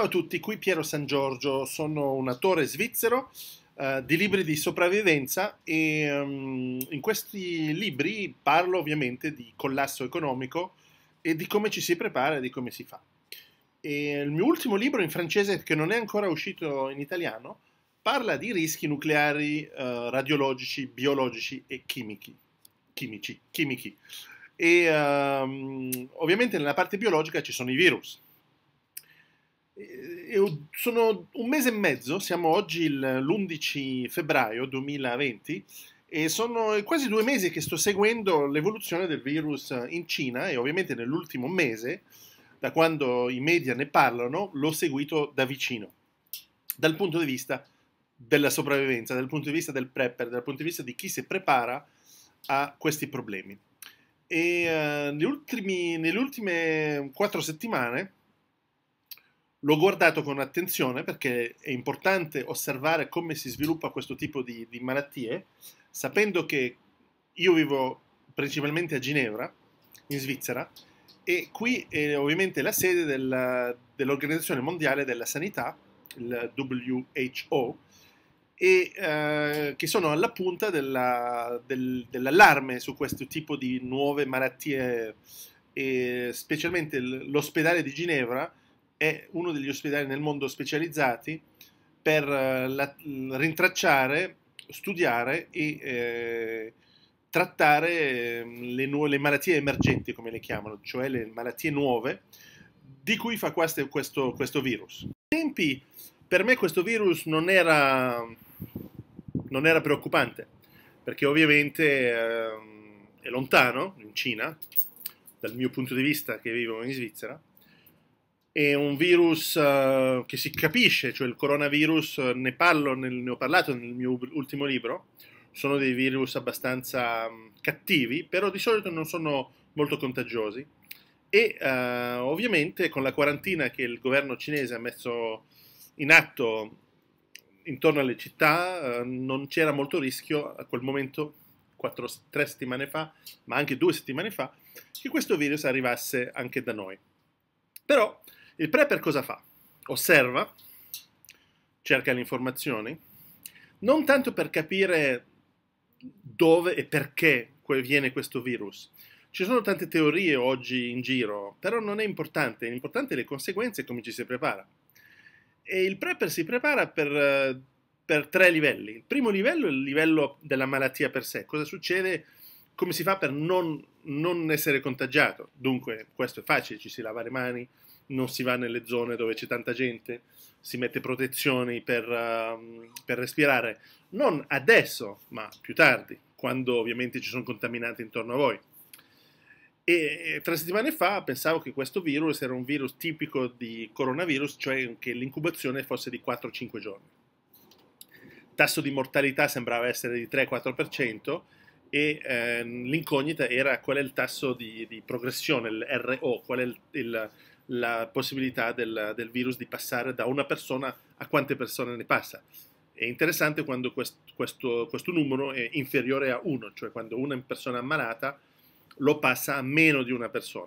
Ciao a tutti, qui Piero San Giorgio, sono un attore svizzero eh, di libri di sopravvivenza e um, in questi libri parlo ovviamente di collasso economico e di come ci si prepara e di come si fa. E il mio ultimo libro in francese, che non è ancora uscito in italiano, parla di rischi nucleari, eh, radiologici, biologici e chimici. chimici, chimici. E um, ovviamente nella parte biologica ci sono i virus eh, io sono un mese e mezzo, siamo oggi l'11 febbraio 2020 e sono eh, quasi due mesi che sto seguendo l'evoluzione del virus in Cina e ovviamente nell'ultimo mese, da quando i media ne parlano, l'ho seguito da vicino, dal punto di vista della sopravvivenza, dal punto di vista del prepper, dal punto di vista di chi si prepara a questi problemi. E uh, ultimi, nelle ultime quattro settimane L'ho guardato con attenzione perché è importante osservare come si sviluppa questo tipo di, di malattie, sapendo che io vivo principalmente a Ginevra, in Svizzera, e qui è ovviamente la sede della, dell'Organizzazione Mondiale della Sanità, il WHO, e eh, che sono alla punta della, del, dell'allarme su questo tipo di nuove malattie e specialmente l'ospedale di Ginevra è uno degli ospedali nel mondo specializzati per eh, la, rintracciare, studiare e eh, trattare le, nu- le, malattie emergenti, come le chiamano, cioè le malattie nuove di cui fa questo, questo, questo virus. Ai tempi, per me questo virus non era, non era preoccupante, perché ovviamente eh, è lontano, in Cina, dal mio punto di vista che vivo in Svizzera, è un virus uh, che si capisce, cioè il coronavirus, eh, ne parlo, nel, ne ho parlato nel mio ultimo libro, sono dei virus abbastanza um, cattivi, però di solito non sono molto contagiosi e uh, ovviamente con la quarantina che il governo cinese ha messo in atto intorno alle città uh, non c'era molto rischio a quel momento, 4, tre settimane fa, ma anche due settimane fa, che questo virus arrivasse anche da noi. Però il prepper cosa fa? Osserva, cerca le informazioni, non tanto per capire dove e perché viene questo virus. Ci sono tante teorie oggi in giro, però non è importante, è importante le conseguenze e come ci si prepara. E il prepper si prepara per, per tre livelli. Il primo livello è il livello della malattia per sé, cosa succede, come si fa per non, non essere contagiato. Dunque, questo è facile, ci si lava le mani, non si va nelle zone dove c'è tanta gente, si mette protezioni per, uh, per respirare, non adesso, ma più tardi, quando ovviamente ci sono contaminanti intorno a voi. E tre settimane fa pensavo che questo virus era un virus tipico di coronavirus, cioè che l'incubazione fosse di 4-5 giorni. Il tasso di mortalità sembrava essere di 3-4% e eh, l'incognita era qual è il tasso di, di progressione, il RO, qual è il, il la possibilità del, del, virus di passare da una persona a quante persone ne passa. È interessante quando quest, questo, questo, numero è inferiore a 1, cioè quando una persona ammalata lo passa a meno di una persona.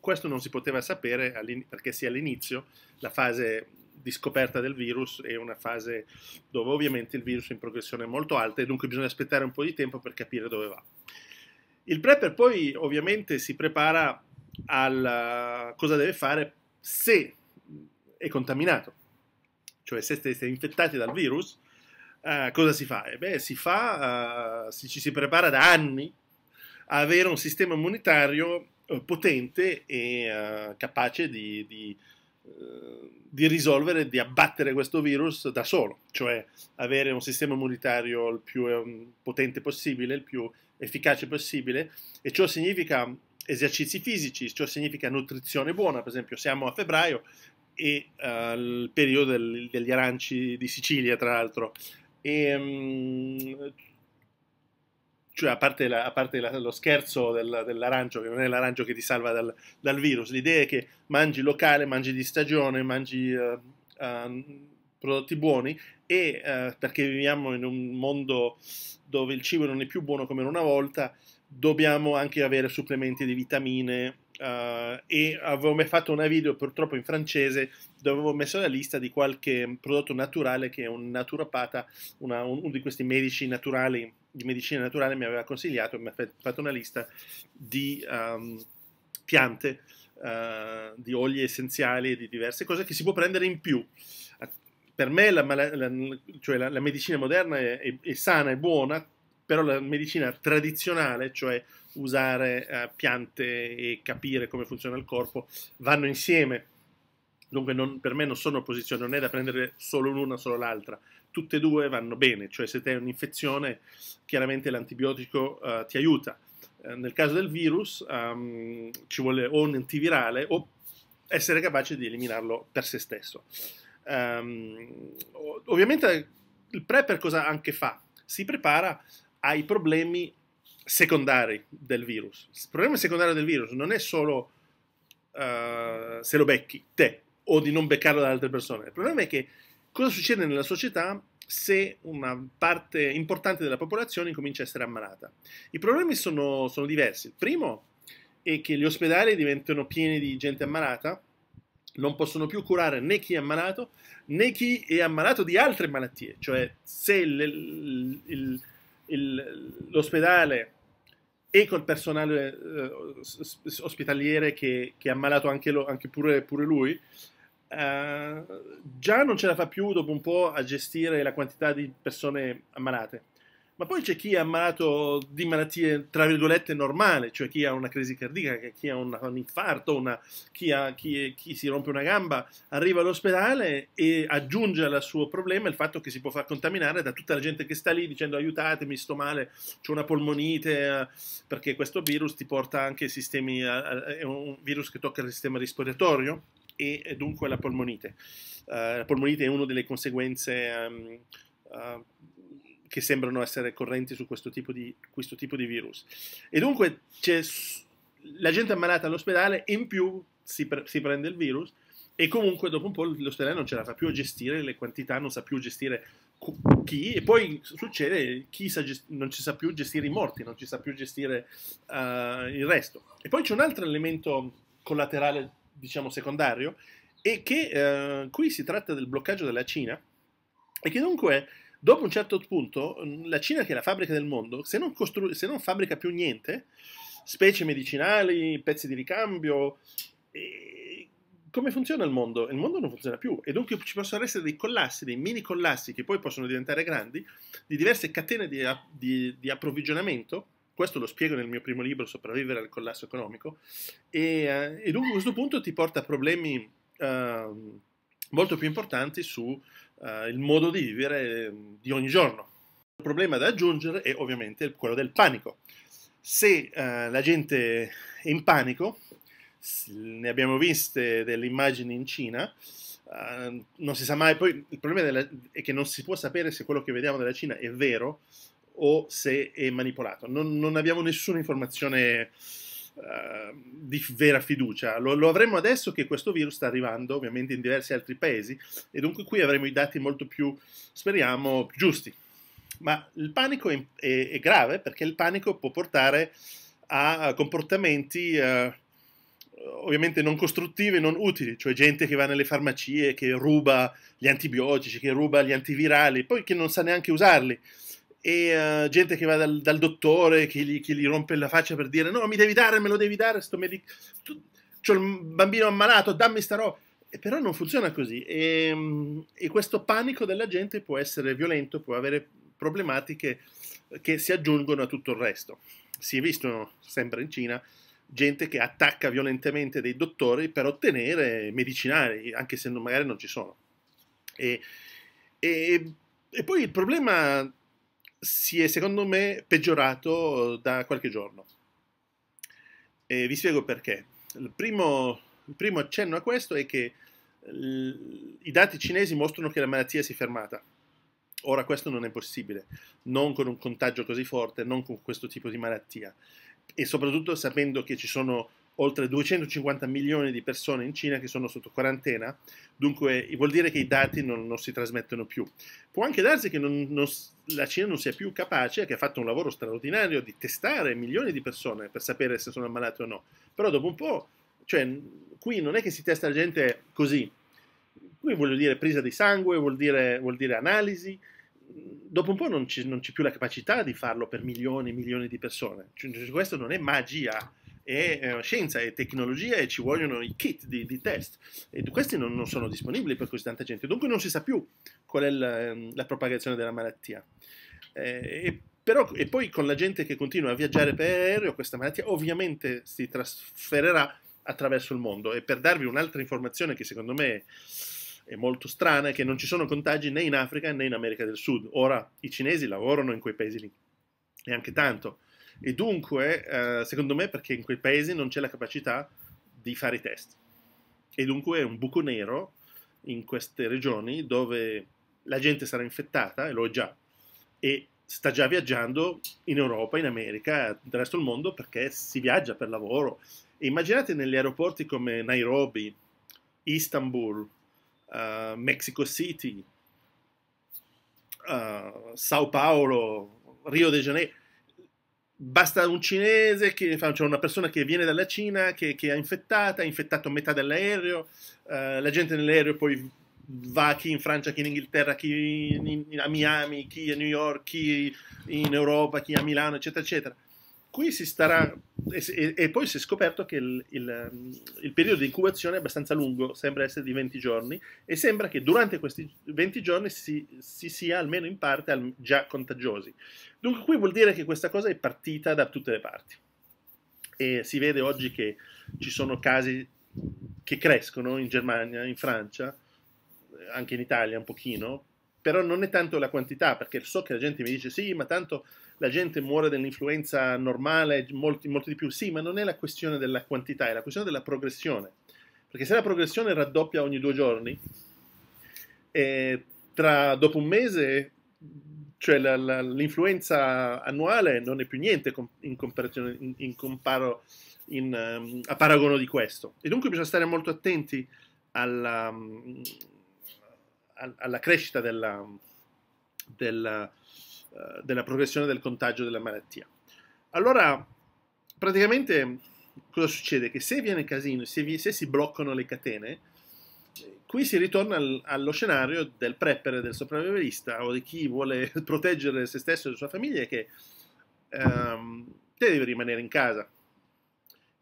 Questo non si poteva sapere perché sì all'inizio la fase di scoperta del virus è una fase dove ovviamente il virus è in progressione molto alta e dunque bisogna aspettare un po' di tempo per capire dove va. Il prepper poi ovviamente si prepara alla eh, cosa deve fare se è contaminato, cioè se siete infettati dal virus, eh, cosa si fa? E eh, beh, si fa, eh, si, ci si prepara da anni a avere un sistema immunitario eh, potente e capace di, di, di risolvere, di abbattere questo virus da solo, cioè avere un sistema immunitario il più ehm, potente possibile, il più efficace possibile, e ciò significa esercizi fisici, ciò significa nutrizione buona, per esempio siamo a febbraio e uh, il periodo del, degli aranci di Sicilia, tra l'altro. E, um, cioè, a parte, la, a parte la, lo scherzo del, dell'arancio, che non è l'arancio che ti salva dal, dal virus, l'idea è che mangi locale, mangi di stagione, mangi uh, uh, prodotti buoni e eh, perché viviamo in un mondo dove il cibo non è più buono come una volta, dobbiamo anche avere supplementi di vitamine uh, e avevo mai fatto una video purtroppo in francese dove avevo messo la lista di qualche prodotto naturale che un naturopata, una, uno di questi medici naturali di medicina naturale mi aveva consigliato, mi ha fatto una lista di um, piante, uh, di oli essenziali e di diverse cose che si può prendere in più per me la, la, cioè la, la medicina moderna è, è, è, sana, è buona però la medicina tradizionale, cioè usare eh, piante e capire come funziona il corpo, vanno insieme. Dunque non, per me non sono opposizioni, non è da prendere solo l'una, o solo l'altra. Tutte e due vanno bene, cioè se hai un'infezione, chiaramente l'antibiotico eh, ti aiuta. Eh, nel caso del virus ehm, ci vuole o un antivirale o essere capace di eliminarlo per se stesso. Um, ovviamente il prepper cosa anche fa? Si prepara ai problemi secondari del virus. Il problema secondario del virus non è solo uh, se lo becchi te o di non beccarlo da altre persone. Il problema è che cosa succede nella società se una parte importante della popolazione incomincia a essere ammalata. I problemi sono, sono diversi. Il primo è che gli ospedali diventano pieni di gente ammalata, non possono più curare né chi è ammalato né chi è ammalato di altre malattie, cioè se il, il, il il, l'ospedale e col personale eh, ospitaliere che, che è ammalato anche, lo, anche pure, pure, lui, eh, già non ce la fa più dopo un po' a gestire la quantità di persone ammalate. Ma poi c'è chi è ammalato di malattie, tra virgolette, normale, cioè chi ha una crisi cardiaca, chi ha un, un infarto, una, chi, ha, chi, chi, si rompe una gamba, arriva all'ospedale e aggiunge al suo problema il fatto che si può far contaminare da tutta la gente che sta lì dicendo aiutatemi, sto male, ho una polmonite, perché questo virus ti porta anche sistemi, è un virus che tocca il sistema respiratorio e dunque la polmonite. Uh, la polmonite è una delle conseguenze... Um, uh, che sembrano essere correnti su questo tipo di, questo tipo di virus. E dunque la gente ammalata all'ospedale in più si, pre si prende il virus e comunque dopo un po' l'ospedale non ce la fa più a gestire le quantità, non sa più gestire chi e poi succede chi non ci sa più gestire i morti, non ci sa più gestire uh, il resto. E poi c'è un altro elemento collaterale, diciamo secondario, e che uh, qui si tratta del bloccaggio della Cina e che dunque dopo un certo punto mm, la Cina, che è la fabbrica del mondo, se non, costru- se non fabbrica più niente, specie medicinali, pezzi di ricambio, e... come funziona il mondo? Il mondo non funziona più e dunque ci possono essere dei collassi, dei mini collassi che poi possono diventare grandi, di diverse catene di, di, di approvvigionamento questo lo spiego nel mio primo libro, Sopravvivere al collasso economico, e, eh, e dunque a questo punto ti porta a problemi eh, molto più importanti su eh, il modo di vivere ehm, di ogni giorno. Il problema da aggiungere è ovviamente quello del panico. Se eh, la gente è in panico, ne abbiamo viste delle immagini in Cina, eh, non si sa mai, poi il problema della, è che non si può sapere se quello che vediamo della Cina è vero o se è manipolato. Non, non abbiamo nessuna informazione Ehm, di vera fiducia. Lo, lo, avremo adesso che questo virus sta arrivando ovviamente in diversi altri paesi e dunque qui avremo i dati molto più, speriamo, giusti. Ma il panico è, è, è grave perché il panico può portare a comportamenti uh, ovviamente non costruttivi, non utili, cioè gente che va nelle farmacie, che ruba gli antibiotici, che ruba gli antivirali, poi che non sa neanche usarli e uh, gente che va dal, dal dottore che gli, che gli, rompe la faccia per dire no mi devi dare, me lo devi dare, sto medic- tu, c'ho il bambino ammalato, dammi sta roba. E però non funziona così e, ehm, e, questo panico della gente può essere violento, può avere problematiche che si aggiungono a tutto il resto. Si è visto sempre in Cina gente che attacca violentemente dei dottori per ottenere medicinali, anche se non, magari non ci sono. e, e, e poi il problema si è secondo me peggiorato da qualche giorno. E vi spiego perché. Il primo, il primo accenno a questo è che eh, i dati cinesi mostrano che la malattia si è fermata. Ora questo non è possibile, non con un contagio così forte, non con questo tipo di malattia e soprattutto sapendo che ci sono oltre 250 milioni di persone in Cina che sono sotto quarantena, dunque vuol dire che i dati non, non si trasmettono più. Può anche darsi che non, non, la Cina non sia più capace, che ha fatto un lavoro straordinario di testare milioni di persone per sapere se sono ammalate o no, però dopo un po', cioè, qui non è che si testa la gente così, qui voglio dire presa di sangue, vuol dire, vuol dire analisi, dopo un po' non, c'è più la capacità di farlo per milioni e milioni di persone. Cioè, questo non è magia, e eh, scienza e tecnologia e ci vogliono i kit di, di test e questi non, non, sono disponibili per così tanta gente, dunque non si sa più qual è la, ehm, la propagazione della malattia. Eh, e, però, e poi con la gente che continua a viaggiare per aereo, questa malattia ovviamente si trasferirà attraverso il mondo. E per darvi un'altra informazione che secondo me è molto strana, è che non ci sono contagi né in Africa né in America del Sud. Ora i cinesi lavorano in quei paesi lì, e anche tanto. E dunque, eh, secondo me, perché in quei paesi non c'è la capacità di fare i test. E dunque è un buco nero in queste regioni dove la gente sarà infettata, e lo è già, e sta già viaggiando in Europa, in America, nel resto del mondo perché si viaggia per lavoro. E immaginate negli aeroporti come Nairobi, Istanbul, uh, Mexico City, uh, Sao Paolo, Rio de Janeiro, basta un cinese, che, cioè una persona che viene dalla Cina, che, che è infettata, ha infettato metà dell'aereo, eh, la gente nell'aereo poi va chi in Francia, chi in Inghilterra, chi in, in, a Miami, chi a New York, chi in Europa, chi a Milano, eccetera, eccetera qui si starà e, e, poi si è scoperto che il, il, mm, il, periodo di incubazione è abbastanza lungo, sembra essere di 20 giorni, e sembra che durante questi 20 giorni si, si sia almeno in parte al, già contagiosi. Dunque qui vuol dire che questa cosa è partita da tutte le parti. E si vede oggi che ci sono casi che crescono in Germania, in Francia, anche in Italia un pochino, però non è tanto la quantità, perché so che la gente mi dice sì, ma tanto la gente muore dell'influenza normale, molti, molti di più. Sì, ma non è la questione della quantità, è la questione della progressione. Perché se la progressione raddoppia ogni due giorni, eh, tra, dopo un mese, cioè la, la, l'influenza annuale non è più niente in, comparazione, in, in comparo, in, um, a paragono di questo. E dunque bisogna stare molto attenti alla, um, alla crescita della, della eh, della progressione del contagio della malattia. Allora, praticamente cosa succede? Che se viene casino, se, vi, se si bloccano le catene, qui si ritorna al, allo scenario del prepper, del sopravvivista o di chi vuole proteggere se stesso e la sua famiglia che ehm, te devi rimanere in casa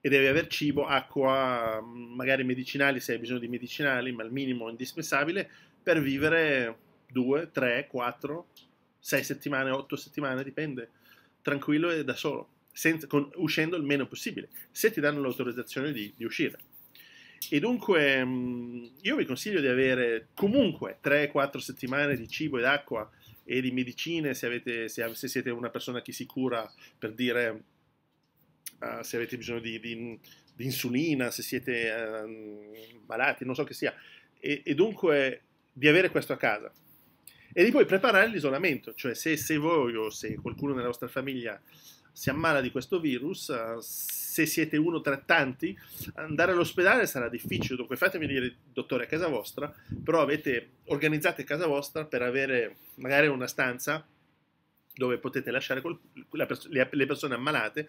e devi avere cibo, acqua, magari medicinali se hai bisogno di medicinali, ma il minimo indispensabile per vivere 2, 3, 4, sei settimane, otto settimane, dipende, tranquillo e da solo, senza, con, uscendo il meno possibile, se ti danno l'autorizzazione di, di uscire. E dunque mm, io vi consiglio di avere comunque 3-4 settimane di cibo ed acqua e di medicine se, avete, se, se siete una persona che si cura per dire uh, se avete bisogno di, di, di insulina, se siete uh, malati, non so che sia. E, e dunque di avere questo a casa e di poi preparare l'isolamento, cioè se, se voi o se qualcuno nella vostra famiglia si ammala di questo virus, eh, se siete uno tra tanti, andare all'ospedale sarà difficile, dunque fatemi venire il dottore a casa vostra, però avete organizzate casa vostra per avere magari una stanza dove potete lasciare le persone ammalate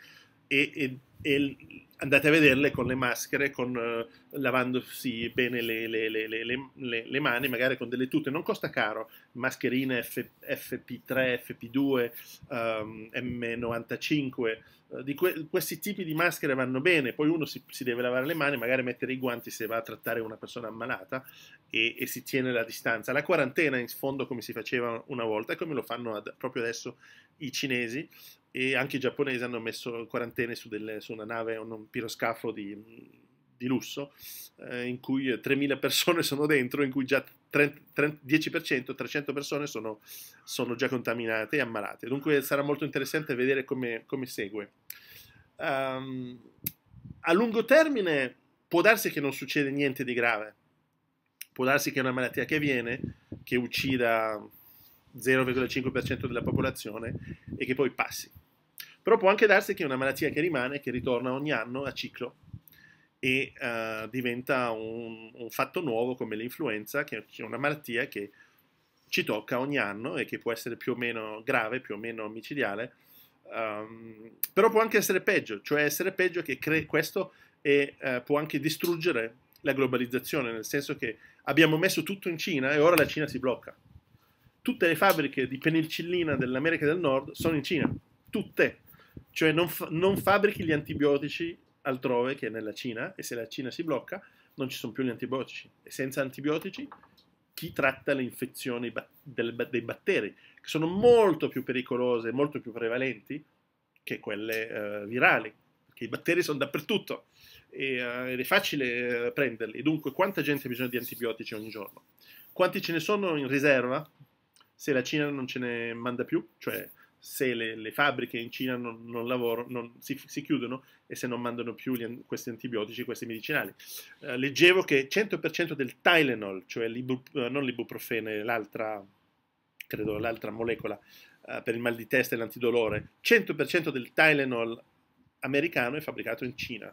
e, e, e andate a vederle con le maschere, con, uh, lavandosi bene le, le, le, le, mani, magari con delle tute, non costa caro, mascherine F, FP3, FP2, um, M95, uh, di que- questi tipi di maschere vanno bene, poi uno si, si, deve lavare le mani, magari mettere i guanti se va a trattare una persona ammalata e, e si tiene la distanza. La quarantena in fondo come si faceva una volta e come lo fanno ad- proprio adesso i cinesi, e anche i giapponesi hanno messo quarantene su, delle, su una nave, un piroscafo di, di lusso, eh, in cui 3.000 persone sono dentro, in cui già 30, 30, 10%, 300 persone sono, sono, già contaminate e ammalate. Dunque sarà molto interessante vedere come, come segue. Um, a lungo termine può darsi che non succeda niente di grave, può darsi che è una malattia che viene, che uccida 0,5% della popolazione e che poi passi. Però può anche darsi che è una malattia che rimane, che ritorna ogni anno a ciclo e uh, diventa un, un, fatto nuovo come l'influenza, che è una malattia che ci tocca ogni anno e che può essere più o meno grave, più o meno omicidiale. um, ehm, però può anche essere peggio, cioè essere peggio che cre- questo è, uh, eh, può anche distruggere la globalizzazione, nel senso che abbiamo messo tutto in Cina e ora la Cina si blocca. Tutte le fabbriche di penicillina dell'America del Nord sono in Cina, tutte cioè non, fa- non fabbrichi gli antibiotici altrove che nella Cina e se la Cina si blocca non ci sono più gli antibiotici e senza antibiotici chi tratta le infezioni ba- del, dei batteri che sono molto più pericolose, molto più prevalenti che quelle eh, virali perché i batteri sono dappertutto e, eh, ed è facile eh, prenderli dunque quanta gente ha bisogno di antibiotici ogni giorno quanti ce ne sono in riserva se la Cina non ce ne manda più cioè se le, le fabbriche in Cina non, non lavorano, non, si, si, chiudono e se non mandano più gli, questi antibiotici, questi medicinali. Eh, leggevo che 100% del Tylenol, cioè l'ibu, eh, non l'ibuprofene, l'altra, credo, l'altra molecola eh, per il mal di testa e l'antidolore, 100% del Tylenol americano è fabbricato in Cina.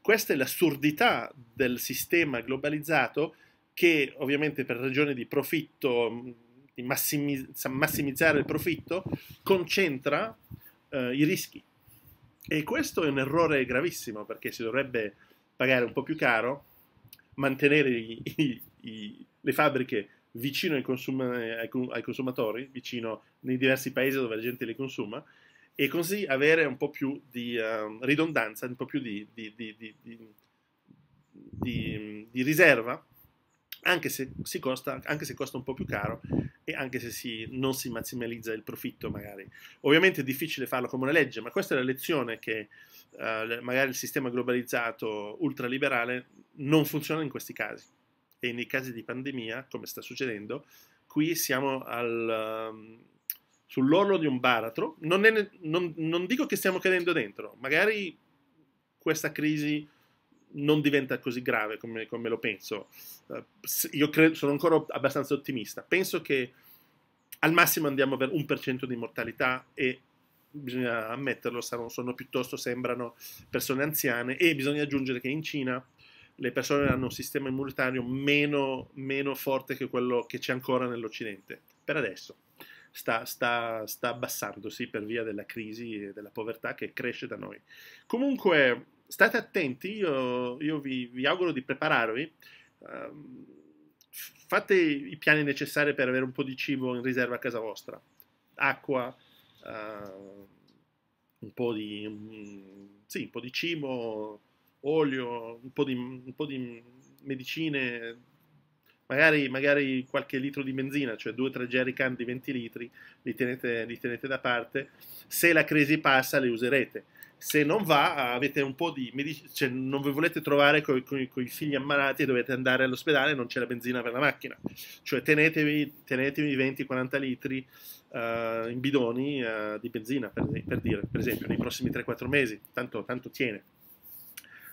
Questa è l'assurdità del sistema globalizzato che ovviamente per ragioni di profitto di massimiz- massimizzare il profitto, concentra eh, i rischi. E questo è un errore gravissimo perché si dovrebbe pagare un po' più caro, mantenere i, i, i, le fabbriche vicino ai, consuma- ai, ai, consumatori, vicino nei diversi paesi dove la gente le consuma, e così avere un po' più di uh, ridondanza, un po' più di, di, di, di riserva anche se, costa, anche se, costa, un po' più caro e anche se si, non si massimalizza il profitto magari. Ovviamente è difficile farlo come una legge, ma questa è la lezione che eh, magari il sistema globalizzato ultraliberale non funziona in questi casi. E nei casi di pandemia, come sta succedendo, qui siamo al, um, sull'orlo di un baratro. Non, è, non, non dico che stiamo cadendo dentro, magari questa crisi non diventa così grave come, come lo penso. Uh, io credo, sono ancora abbastanza ottimista. Penso che al massimo andiamo a per un per cento di mortalità e bisogna ammetterlo, sono, sono, piuttosto sembrano persone anziane e bisogna aggiungere che in Cina le persone hanno un sistema immunitario meno, meno forte che quello che c'è ancora nell'Occidente, per adesso. Sta, sta, sta abbassandosi per via della crisi e della povertà che cresce da noi. Comunque, state attenti, io, io vi, vi, auguro di prepararvi. Um, fate i piani necessari per avere un po' di cibo in riserva a casa vostra, acqua, uh, un, po di, um, sì, un, po di, cibo, olio, un po di, un po di medicine, magari, magari, qualche litro di benzina, cioè 2-3 jerrycan di 20 litri, li tenete, li tenete da parte. Se la crisi passa, le userete se non va avete un po' di medic- cioè non vi volete trovare con i figli ammalati e dovete andare all'ospedale e non c'è la benzina per la macchina cioè tenetevi, tenetevi 20-40 litri uh, in bidoni uh, di benzina per, per, dire per esempio nei prossimi 3-4 mesi tanto, tanto tiene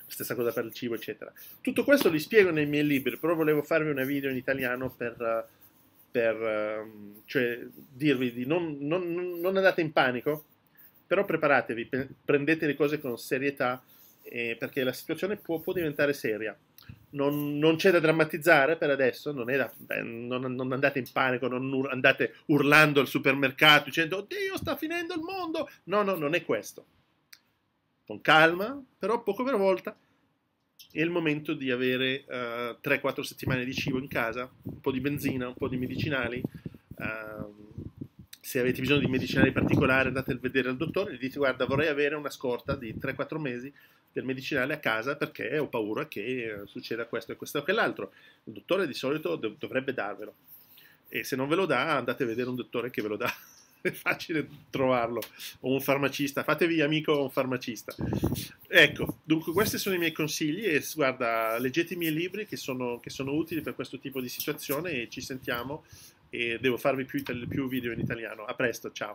stessa cosa per il cibo eccetera tutto questo li spiego nei miei libri però volevo farvi una video in italiano per, per ehm, cioè, dirvi di non, non, non andate in panico però preparatevi, prendete le cose con serietà eh, perché la situazione può, può diventare seria. Non, non, c'è da drammatizzare per adesso, non, da, beh, non, non andate in panico, non andate urlando al supermercato dicendo oddio sta finendo il mondo, no, no, non è questo. Con calma, però poco per volta, è il momento di avere uh, eh, 3-4 settimane di cibo in casa, un po' di benzina, un po' di medicinali. Uh, se avete bisogno di medicinali particolari andate a vedere il dottore e gli dite guarda vorrei avere una scorta di 3-4 mesi del medicinale a casa perché ho paura che succeda questo e questo o quell'altro. Il dottore di solito dov- dovrebbe darvelo e se non ve lo dà andate a vedere un dottore che ve lo dà. È facile trovarlo, o un farmacista, fatevi amico un farmacista. Ecco, dunque questi sono i miei consigli e guarda, leggete i miei libri che sono, che sono utili per questo tipo di situazione e ci sentiamo e devo farvi più, più video in italiano. A presto, ciao!